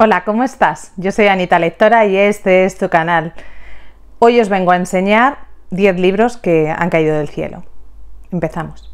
Hola, ¿cómo estás? Yo soy Anita Lectora y este es tu canal. Hoy os vengo a enseñar 10 libros que han caído del cielo. Empezamos.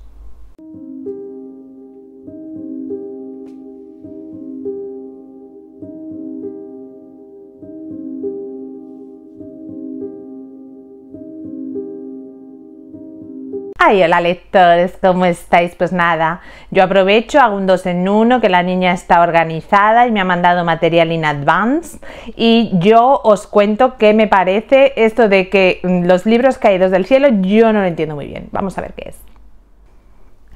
Ay, hola lectores, ¿cómo estáis? Pues nada, yo aprovecho, hago un dos en uno, que la niña está organizada y me ha mandado material in advance. Y yo os cuento qué me parece esto de que mm, los libros caídos del cielo, yo no lo entiendo muy bien. Vamos a ver qué es.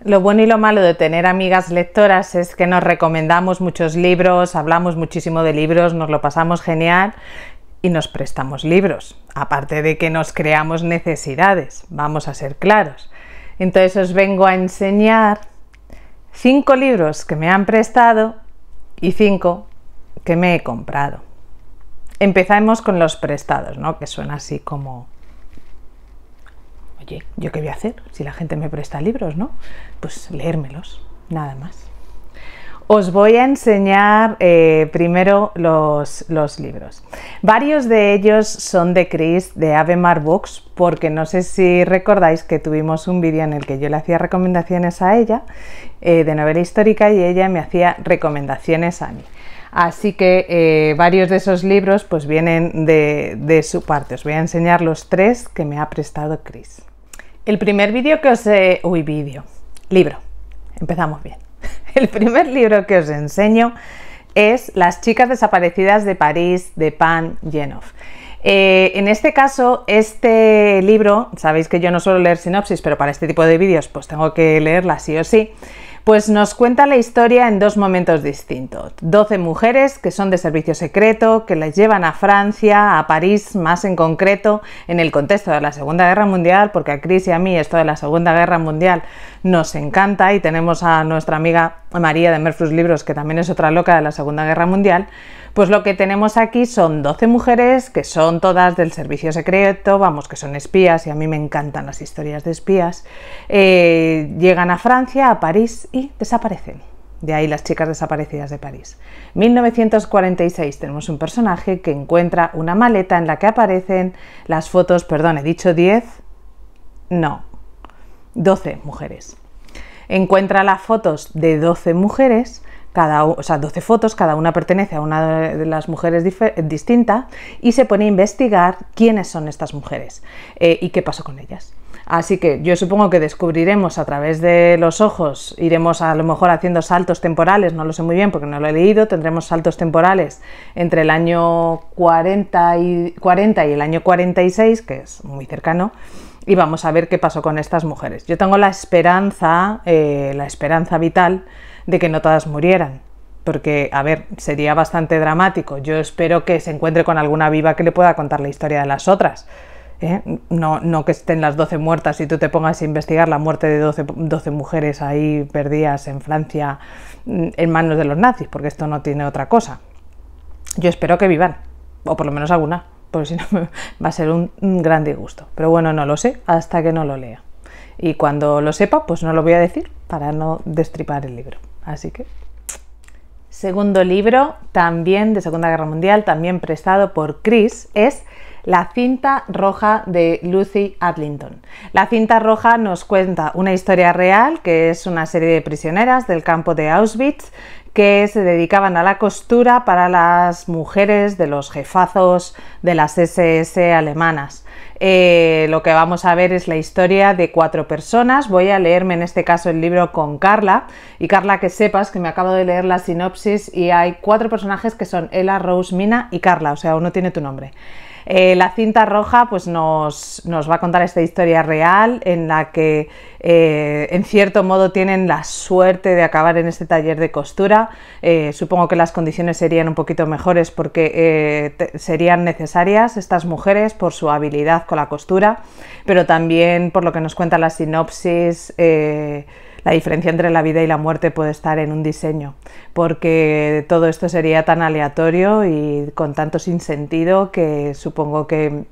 Lo bueno y lo malo de tener amigas lectoras es que nos recomendamos muchos libros, hablamos muchísimo de libros, nos lo pasamos genial y nos prestamos libros, aparte de que nos creamos necesidades, vamos a ser claros. Entonces os vengo a enseñar cinco libros que me han prestado y cinco que me he comprado. Empezamos con los prestados, ¿no? Que suena así como oye, ¿yo qué voy a hacer si la gente me presta libros, no? Pues leérmelos, nada más. Os voy a enseñar eh, primero los, libros. Varios de ellos son de Chris, de Avemar Books, porque no sé si recordáis que tuvimos un vídeo en el que yo le hacía recomendaciones a ella eh, de novela histórica y ella me hacía recomendaciones a mí. Así que eh, varios de esos libros pues vienen de, de, su parte. Os voy a enseñar los tres que me ha prestado Chris. El primer vídeo que os... he... uy, vídeo. Libro. Empezamos bien. El primer libro que os enseño es Las chicas desaparecidas de París de Pan Yenov. Eh, en este caso, este libro, sabéis que yo no suelo leer sinopsis, pero para este tipo de vídeos pues tengo que leerla sí o sí. Pues nos cuenta la historia en dos momentos distintos. 12 mujeres que son de servicio secreto, que las llevan a Francia, a París más en concreto, en el contexto de la Segunda Guerra Mundial, porque a Cris y a mí esto de la Segunda Guerra Mundial nos encanta y tenemos a nuestra amiga María de Merfus Libros, que también es otra loca de la Segunda Guerra Mundial, pues lo que tenemos aquí son 12 mujeres que son todas del servicio secreto, vamos, que son espías y a mí me encantan las historias de espías. Eh, llegan a Francia, a París y desaparecen. De ahí las chicas desaparecidas de París. 1946 tenemos un personaje que encuentra una maleta en la que aparecen las fotos, perdón, he dicho 10, no, 12 mujeres. Encuentra las fotos de 12 mujeres cada, o sea, 12 fotos, cada una pertenece a una de las mujeres distinta, y se pone a investigar quiénes son estas mujeres eh, y qué pasó con ellas. Así que yo supongo que descubriremos a través de los ojos, iremos a lo mejor haciendo saltos temporales, no lo sé muy bien porque no lo he leído, tendremos saltos temporales entre el año 40 y, 40 y el año 46, que es muy cercano, y vamos a ver qué pasó con estas mujeres. Yo tengo la esperanza, eh, la esperanza vital, de que no todas murieran. Porque, a ver, sería bastante dramático. Yo espero que se encuentre con alguna viva que le pueda contar la historia de las otras. ¿eh? No, no que estén las 12 muertas y tú te pongas a investigar la muerte de 12, mujeres ahí perdidas en Francia mm, en manos de los nazis, porque esto no tiene otra cosa. Yo espero que vivan, o por lo menos alguna porque si no va a ser un, un, gran disgusto. Pero bueno, no lo sé hasta que no lo lea. Y cuando lo sepa, pues no lo voy a decir para no destripar el libro. Así que... Segundo libro, también de Segunda Guerra Mundial, también prestado por Chris, es la cinta roja de Lucy Adlington. La cinta roja nos cuenta una historia real, que es una serie de prisioneras del campo de Auschwitz, que se dedicaban a la costura para las mujeres de los jefazos de las SS alemanas. Eh, lo que vamos a ver es la historia de cuatro personas. Voy a leerme en este caso el libro con Carla. Y Carla, que sepas que me acabo de leer la sinopsis y hay cuatro personajes que son Ella, Rose, Mina y Carla. O sea, uno tiene tu nombre. Eh, la cinta roja pues nos, va a contar esta historia real en la que eh, en cierto modo tienen la suerte de acabar en este taller de costura. Eh, supongo que las condiciones serían un poquito mejores porque serían necesarias estas mujeres por su habilidad con la costura, pero también por lo que nos cuenta la sinopsis la diferencia entre la vida y la muerte puede estar en un diseño, porque todo esto sería tan aleatorio y con tanto sinsentido que supongo que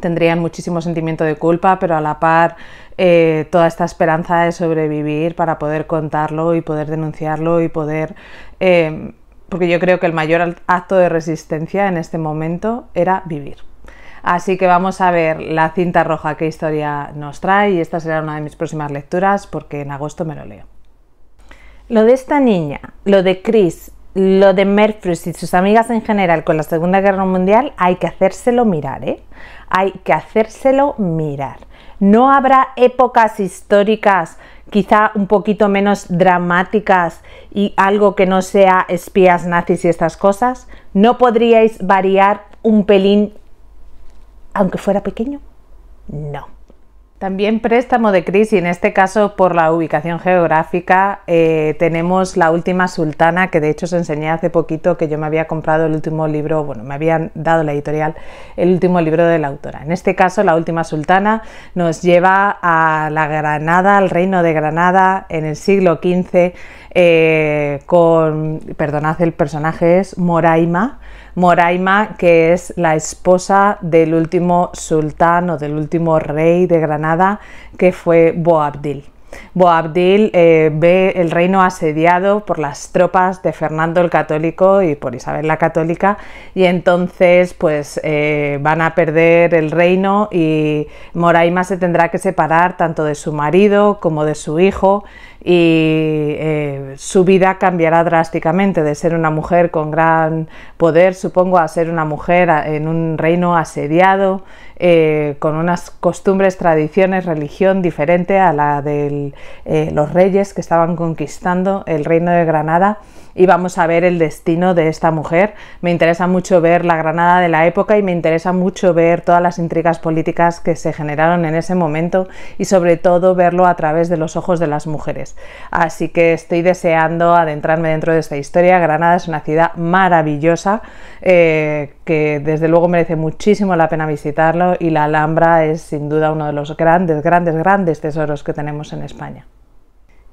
tendrían muchísimo sentimiento de culpa, pero a la par eh, toda esta esperanza de sobrevivir para poder contarlo y poder denunciarlo y poder... Eh, porque yo creo que el mayor acto de resistencia en este momento era vivir. Así que vamos a ver la cinta roja qué historia nos trae y esta será una de mis próximas lecturas porque en agosto me lo leo. Lo de esta niña, lo de Chris, lo de Merfus y sus amigas en general con la Segunda Guerra Mundial hay que hacérselo mirar, ¿eh? Hay que hacérselo mirar. No habrá épocas históricas quizá un poquito menos dramáticas y algo que no sea espías nazis y estas cosas? ¿No podríais variar un pelín aunque fuera pequeño? No. También préstamo de CRIS y en este caso por la ubicación geográfica eh, tenemos la última sultana que de hecho os enseñé hace poquito que yo me había comprado el último libro, bueno, me habían dado la editorial el último libro de la autora. En este caso la última sultana nos lleva a la Granada, al reino de Granada en el siglo XV eh, con, perdonad, el personaje es Moraima. Moraima que es la esposa del último sultán o del último rey de Granada que fue Boabdil. Boabdil eh, ve el reino asediado por las tropas de Fernando el Católico y por Isabel la Católica y entonces pues eh, van a perder el reino y Moraima se tendrá que separar tanto de su marido como de su hijo y eh, su vida cambiará drásticamente de ser una mujer con gran poder, supongo, a ser una mujer en un reino asediado, eh, con unas costumbres, tradiciones, religión diferente a la de eh, los reyes que estaban conquistando el reino de Granada. Y vamos a ver el destino de esta mujer. Me interesa mucho ver la Granada de la época y me interesa mucho ver todas las intrigas políticas que se generaron en ese momento y sobre todo verlo a través de los ojos de las mujeres. Así que estoy deseando adentrarme dentro de esta historia. Granada es una ciudad maravillosa eh, que desde luego merece muchísimo la pena visitarlo y la Alhambra es sin duda uno de los grandes, grandes, grandes tesoros que tenemos en España.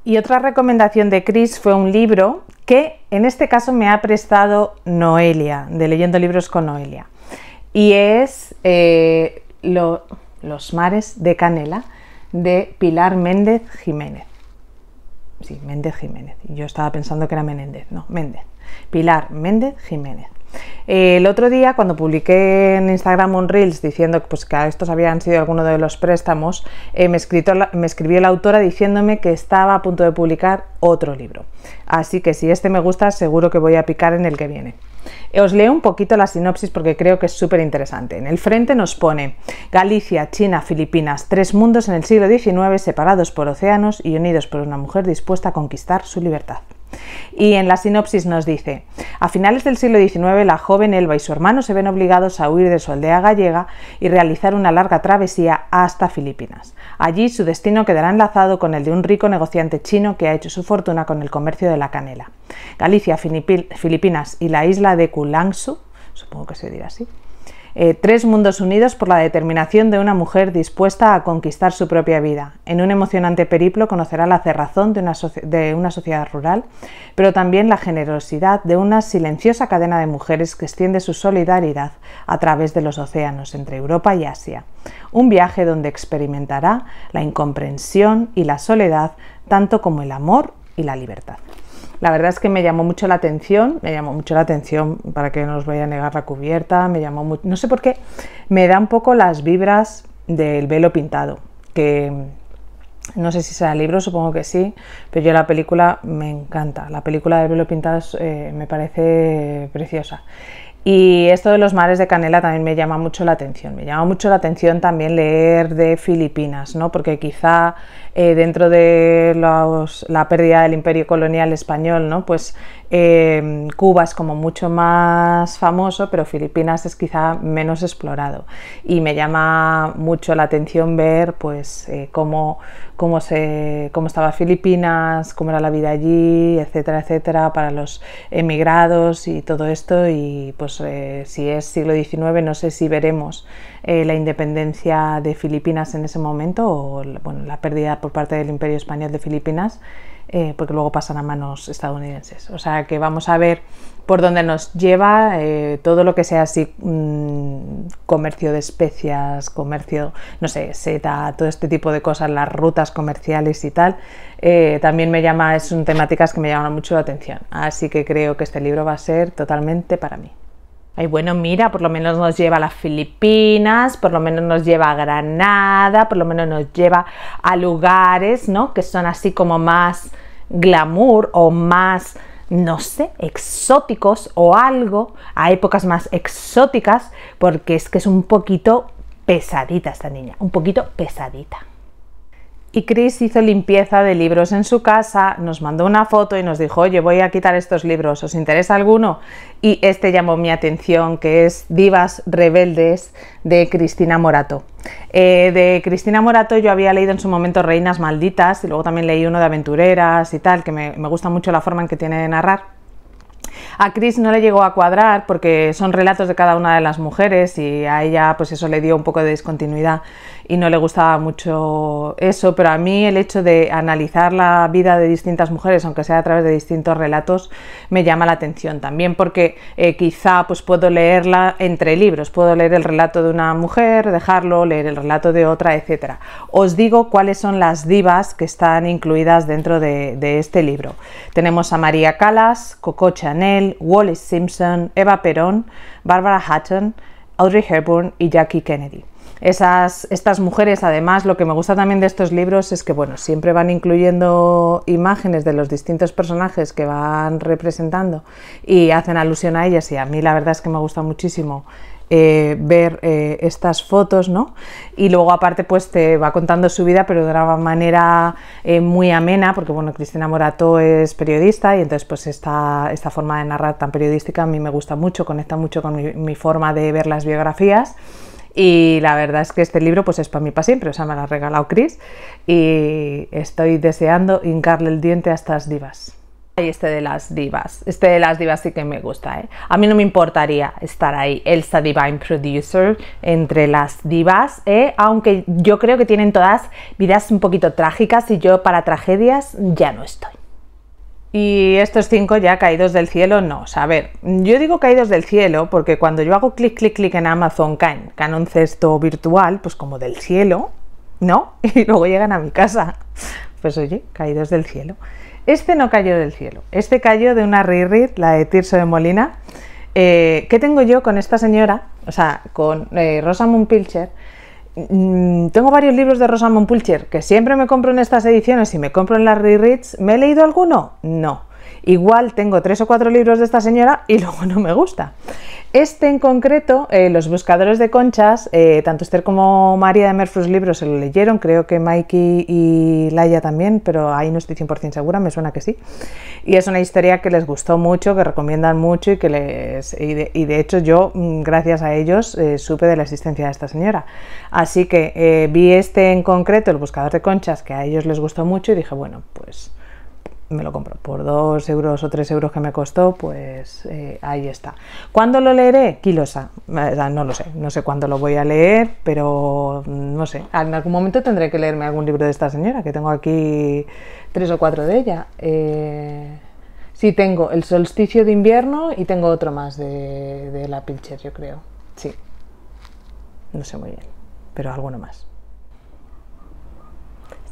Y otra recomendación de Chris fue un libro que en este caso me ha prestado Noelia, de Leyendo Libros con Noelia. Y es eh, Los mares de Canela, de Pilar Méndez Jiménez sí, Méndez Jiménez. Yo estaba pensando que era Menéndez, no, Méndez. Pilar Méndez Jiménez. Eh, el otro día, cuando publiqué en Instagram un Reels diciendo pues, que estos habían sido algunos de los préstamos, eh, me, escribió la autora diciéndome que estaba a punto de publicar otro libro. Así que si este me gusta, seguro que voy a picar en el que viene. Os leo un poquito la sinopsis porque creo que es súper interesante. En el frente nos pone Galicia, China, Filipinas, tres mundos en el siglo XIX separados por océanos y unidos por una mujer dispuesta a conquistar su libertad. Y en la sinopsis nos dice, a finales del siglo XIX la joven Elba y su hermano se ven obligados a huir de su aldea gallega y realizar una larga travesía hasta Filipinas. Allí su destino quedará enlazado con el de un rico negociante chino que ha hecho su fortuna con el comercio de la canela. Galicia, Filipinas y la isla de Kulangsu, supongo que se dirá así, eh, tres mundos unidos por la determinación de una mujer dispuesta a conquistar su propia vida. En un emocionante periplo conocerá la cerrazón de una sociedad rural, pero también la generosidad de una silenciosa cadena de mujeres que extiende su solidaridad a través de los océanos entre Europa y Asia. Un viaje donde experimentará la incomprensión y la soledad tanto como el amor y la libertad. La verdad es que me llamó mucho la atención, me llamó mucho la atención para que no os vaya a negar la cubierta, me llamó mucho, no sé por qué, me da un poco las vibras del velo pintado, que no sé si el libro, supongo que sí, pero yo la película me encanta, la película del velo pintado eh, me parece preciosa. Y esto de los mares de canela también me llama mucho la atención. Me llama mucho la atención también leer de Filipinas, ¿no? porque quizá eh, dentro de la pérdida del imperio colonial español, ¿no? pues em, Cuba es como mucho más famoso, pero Filipinas es quizá menos explorado. Y me llama mucho la atención ver pues, eh, cómo, cómo, se, cómo estaba Filipinas, cómo era la vida allí, etcétera, etcétera, para los emigrados y todo esto. Y pues eh, si es siglo XIX, no sé si veremos eh, la independencia de Filipinas en ese momento o bueno, la pérdida por parte del Imperio Español de Filipinas. Eh, porque luego pasan a manos estadounidenses. O sea que vamos a ver por dónde nos lleva eh, todo lo que sea así mm, comercio de especias, comercio, no sé, seta, todo este tipo de cosas, las rutas comerciales y tal. Eh, también me llama, son temáticas que me llaman mucho la atención. Así que creo que este libro va a ser totalmente para mí. Ay, bueno, mira, por lo menos nos lleva a las Filipinas, por lo menos nos lleva a Granada, por lo menos nos lleva a lugares, ¿no? Que son así como más glamour o más, no sé, exóticos o algo, a épocas más exóticas, porque es que es un poquito pesadita esta niña, un poquito pesadita. Y Chris hizo limpieza de libros en su casa, nos mandó una foto y nos dijo, oye, voy a quitar estos libros, ¿os interesa alguno? Y este llamó mi atención, que es Divas Rebeldes de Cristina Morato. Eh, de Cristina Morato yo había leído en su momento Reinas Malditas y luego también leí uno de aventureras y tal, que me, me gusta mucho la forma en que tiene de narrar. A Chris no le llegó a cuadrar porque son relatos de cada una de las mujeres y a ella pues eso le dio un poco de discontinuidad y no le gustaba mucho eso, pero a mí el hecho de analizar la vida de distintas mujeres, aunque sea a través de distintos relatos, me llama la atención también porque eh, quizá pues puedo leerla entre libros, puedo leer el relato de una mujer, dejarlo, leer el relato de otra, etc. Os digo cuáles son las divas que están incluidas dentro de, este libro. Tenemos a María Callas, Coco Chanel, Wallis Simpson, Eva Perón, Barbara Hutton, Audrey Hepburn y Jackie Kennedy. Esas, estas mujeres, además, lo que me gusta también de estos libros es que, bueno, siempre van incluyendo imágenes de los distintos personajes que van representando y hacen alusión a ellas y a mí la verdad es que me gusta muchísimo eh, ver eh, estas fotos, ¿no? Y luego aparte pues te va contando su vida, pero de una manera eh, muy amena, porque bueno, Cristina Morato es periodista y entonces pues esta, esta forma de narrar tan periodística a mí me gusta mucho, conecta mucho con mi forma de ver las biografías y la verdad es que este libro pues es para mí para siempre, o sea, me lo ha regalado Chris y estoy deseando hincarle el diente a estas divas. Y este de las divas, este de las divas sí que me gusta, ¿eh? A mí no me importaría estar ahí, Elsa Divine Producer, entre las divas, ¿eh? Aunque yo creo que tienen todas vidas un poquito trágicas y yo para tragedias ya no estoy. Y estos cinco ya caídos del cielo, no. O sea, a ver, yo digo caídos del cielo porque cuando yo hago clic, clic, clic en Amazon, caen, caen un cesto virtual, pues como del cielo, ¿no? Y luego llegan a mi casa. Pues oye, caídos del cielo. Este no cayó del cielo, este cayó de una Rirrit, la de Tirso de Molina. Eh, ¿Qué tengo yo con esta señora? O sea, con eh, Rosamund Pilcher Mm, tengo varios libros de Rosamund Pulcher que siempre me compro en estas ediciones y me compro en las rereads. ¿Me he leído alguno? No. Igual tengo tres o cuatro libros de esta señora y luego no me gusta. Este en concreto, eh, Los Buscadores de Conchas, eh, tanto Esther como María de Merfrus Libros se lo leyeron, creo que Mikey y Laia también, pero ahí no estoy 100% segura, me suena que sí. Y es una historia que les gustó mucho, que recomiendan mucho y que les. Y de, hecho, yo, mm, gracias a ellos, eh, supe de la existencia de esta señora. Así que vi este en concreto, El Buscador de Conchas, que a ellos les gustó mucho y dije, bueno, pues me lo compro. Por 2 euros o 3 euros que me costó, pues eh, ahí está. ¿Cuándo lo leeré? Kilosa. Eh, no lo sé, no sé cuándo lo voy a leer, pero mm, no sé. En algún momento tendré que leerme algún libro de esta señora, que tengo aquí tres o cuatro de ella. Eh, sí, tengo El solsticio de invierno y tengo otro más de, de la Pilcher, yo creo. Sí. No sé muy bien, pero alguno más.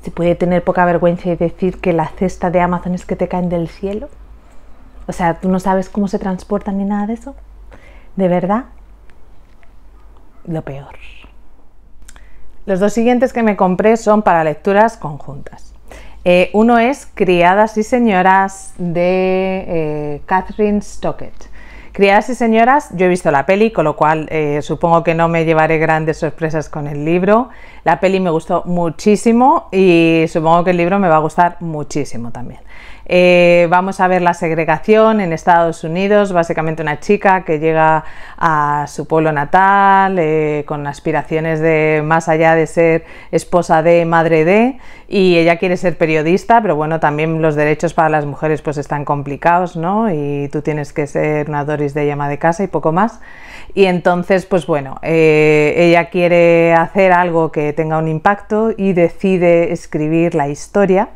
Se puede tener poca vergüenza y decir que la cesta de Amazon es que te caen del cielo. O sea, tú no sabes cómo se transportan ni nada de eso. De verdad, lo peor. Los dos siguientes que me compré son para lecturas conjuntas. Eh, uno es Criadas y Señoras de eh, Catherine Stockett. Criadas y señoras, yo he visto la peli, con lo cual eh, supongo que no me llevaré grandes sorpresas con el libro. La peli me gustó muchísimo y supongo que el libro me va a gustar muchísimo también. Eh, vamos a ver la segregación en Estados Unidos, básicamente una chica que llega a su pueblo natal eh, con aspiraciones de más allá de ser esposa de, madre de, y ella quiere ser periodista, pero bueno, también los derechos para las mujeres pues están complicados, ¿no? Y tú tienes que ser una Doris de llama de casa y poco más. Y entonces, pues bueno, eh, ella quiere hacer algo que tenga un impacto y decide escribir la historia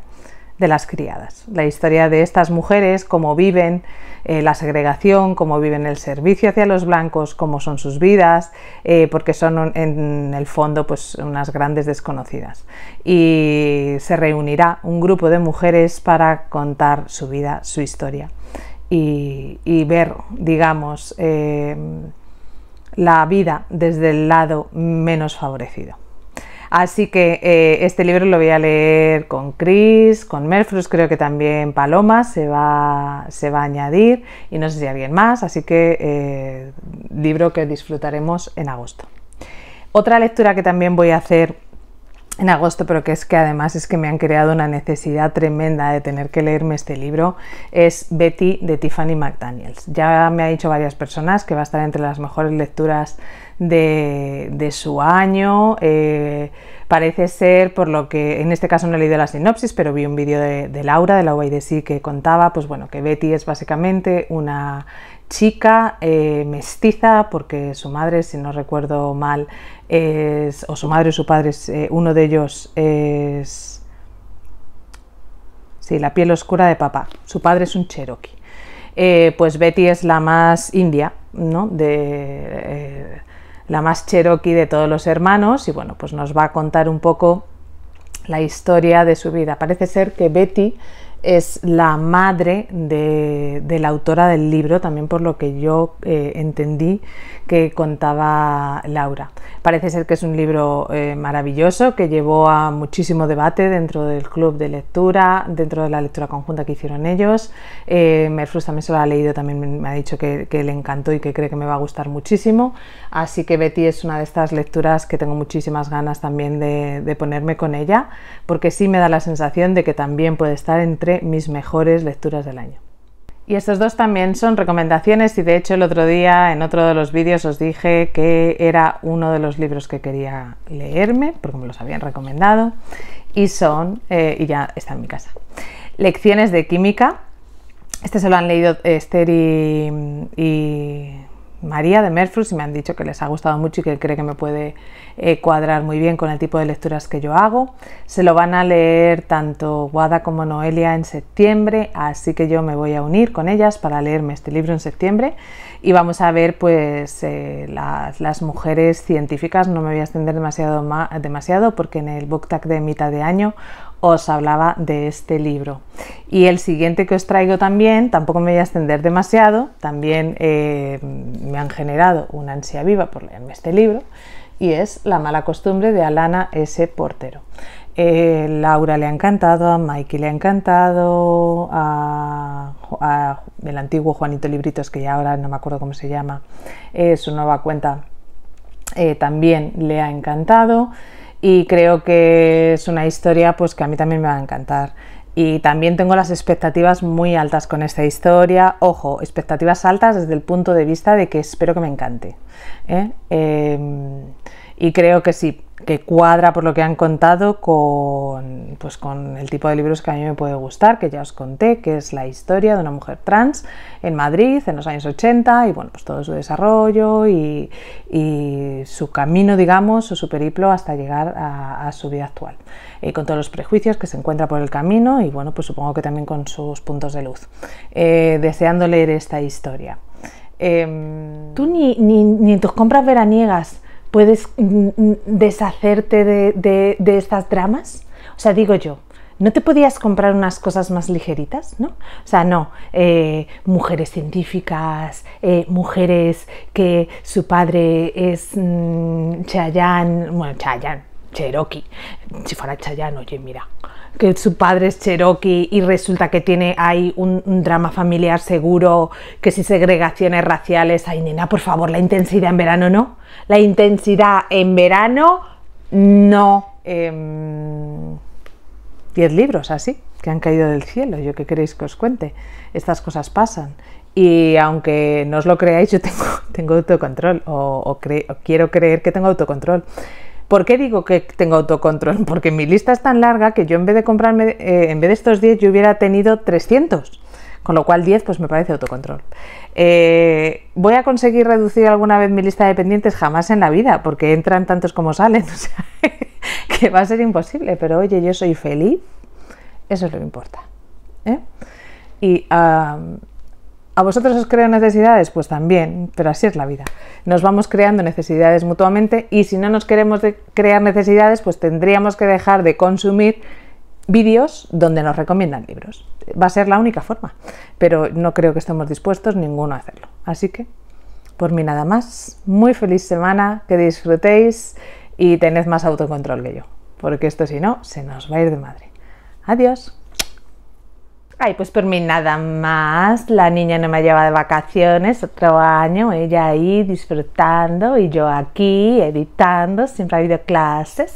de las criadas. La historia de estas mujeres, cómo viven eh, la segregación, cómo viven el servicio hacia los blancos, cómo son sus vidas, eh, porque son en el fondo pues, unas grandes desconocidas. Y se reunirá un grupo de mujeres para contar su vida, su historia y, ver, digamos, eh, la vida desde el lado menos favorecido. Así que eh, este libro lo voy a leer con Chris, con Merfrus, creo que también Paloma se va, se va a añadir y no sé si alguien más, así que eh, libro que disfrutaremos en agosto. Otra lectura que también voy a hacer en agosto, pero que es que además es que me han creado una necesidad tremenda de tener que leerme este libro, es Betty de Tiffany McDaniels. Ya me ha dicho varias personas que va a estar entre las mejores lecturas de, su año. Eh, Parece ser, por lo que en este caso no he leído la sinopsis, pero vi un vídeo de, Laura, de la UIDC, que contaba pues bueno, que Betty es básicamente una chica eh, mestiza, porque su madre, si no recuerdo mal, o su madre o su padre, eh, uno de ellos es... Sí, la piel oscura de papá. Su padre es un cherokee. Eh, pues Betty es la más india, ¿no? De, la más cherokee de todos los hermanos, y bueno, pues nos va a contar un poco la historia de su vida. Parece ser que Betty es la madre de, la autora del libro, también por lo que yo eh, entendí que contaba Laura. Parece ser que es un libro eh, maravilloso que llevó a muchísimo debate dentro del club de lectura, dentro de la lectura conjunta que hicieron ellos. Eh, también se lo ha leído, también me ha dicho que, le encantó y que cree que me va a gustar muchísimo. Así que Betty es una de estas lecturas que tengo muchísimas ganas también de ponerme con ella, porque sí me da la sensación de que también puede estar entre mis mejores lecturas del año. Y estos dos también son recomendaciones y de hecho el otro día en otro de los vídeos os dije que era uno de los libros que quería leerme porque me los habían recomendado y son, eh, y ya está en mi casa, Lecciones de Química. Este se lo han leído Esther y María de Merfrus y me han dicho que les ha gustado mucho y que cree que me puede eh, cuadrar muy bien con el tipo de lecturas que yo hago. Se lo van a leer tanto Guada como Noelia en septiembre, así que yo me voy a unir con ellas para leerme este libro en septiembre y vamos a ver pues eh, las, mujeres científicas. No me voy a extender demasiado, demasiado porque en el Booktag de mitad de año os hablaba de este libro. Y el siguiente que os traigo también, tampoco me voy a extender demasiado, también eh, me han generado una ansia viva por leerme este libro, y es La mala costumbre de Alana S. Portero. Eh, Laura le ha encantado, a Mikey le ha encantado, a, el antiguo Juanito Libritos, que ya ahora no me acuerdo cómo se llama, eh, su nueva cuenta eh, también le ha encantado y creo que es una historia pues que a mí también me va a encantar. Y también tengo las expectativas muy altas con esta historia. Ojo, expectativas altas desde el punto de vista de que espero que me encante. ¿eh? Em, y creo que sí, que cuadra por lo que han contado con, pues con el tipo de libros que a mí me puede gustar, que ya os conté, que es la historia de una mujer trans en Madrid en los años 80 y bueno, pues todo su desarrollo y, su camino, digamos, o su periplo hasta llegar a, su vida actual, Y eh, con todos los prejuicios que se encuentra por el camino y bueno, pues supongo que también con sus puntos de luz, eh, deseando leer esta historia. Em, tú ni, ni en tus compras veraniegas puedes mm, mm, deshacerte de, estas dramas. O sea, digo yo, ¿No te podías comprar unas cosas más ligeritas? ¿no? O sea, no, eh, mujeres científicas, eh, mujeres que su padre es mm, Chayán, bueno, Chayán, Cherokee. Si fuera Chayán, oye, mira, que su padre es cherokee y resulta que tiene ahí un, drama familiar seguro, que si segregaciones raciales, ay nena, por favor, la intensidad en verano no. La intensidad en verano no. 10 em, libros así, que han caído del cielo, yo qué queréis que os cuente. Estas cosas pasan. Y aunque no os lo creáis, yo tengo, tengo autocontrol o, o quiero creer que tengo autocontrol. ¿Por qué digo que tengo autocontrol? Porque mi lista es tan larga que yo en vez de comprarme, eh, en vez de estos 10, yo hubiera tenido 300. Con lo cual 10 pues me parece autocontrol. Eh, ¿Voy a conseguir reducir alguna vez mi lista de pendientes? Jamás en la vida, porque entran tantos como salen. O sea, que va a ser imposible, pero oye, yo soy feliz. Eso es lo que importa. ¿eh? Y ¿A vosotros os creo necesidades? Pues también, pero así es la vida. Nos vamos creando necesidades mutuamente y si no nos queremos crear necesidades, pues tendríamos que dejar de consumir vídeos donde nos recomiendan libros. Va a ser la única forma, pero no creo que estemos dispuestos ninguno a hacerlo. Así que, por mí nada más, muy feliz semana, que disfrutéis y tened más autocontrol que yo, porque esto si no, se nos va a ir de madre. Adiós. Ay, pues por mí nada más. La niña no me lleva de vacaciones otro año, ella ahí disfrutando y yo aquí editando. Siempre ha habido clases.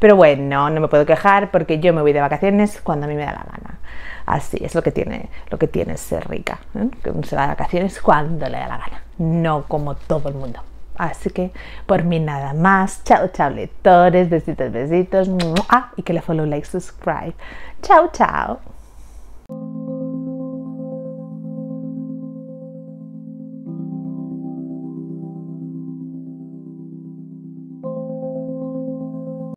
Pero bueno, no me puedo quejar porque yo me voy de vacaciones cuando a mí me da la gana. Así es lo que tiene, lo que tiene ser rica. ¿eh? Que se va de vacaciones cuando le da la gana, no como todo el mundo. Así que por mí nada más. Chao, chao, lectores. Besitos, besitos. Ah, y que le follow, like, subscribe. Chao, chao. thank you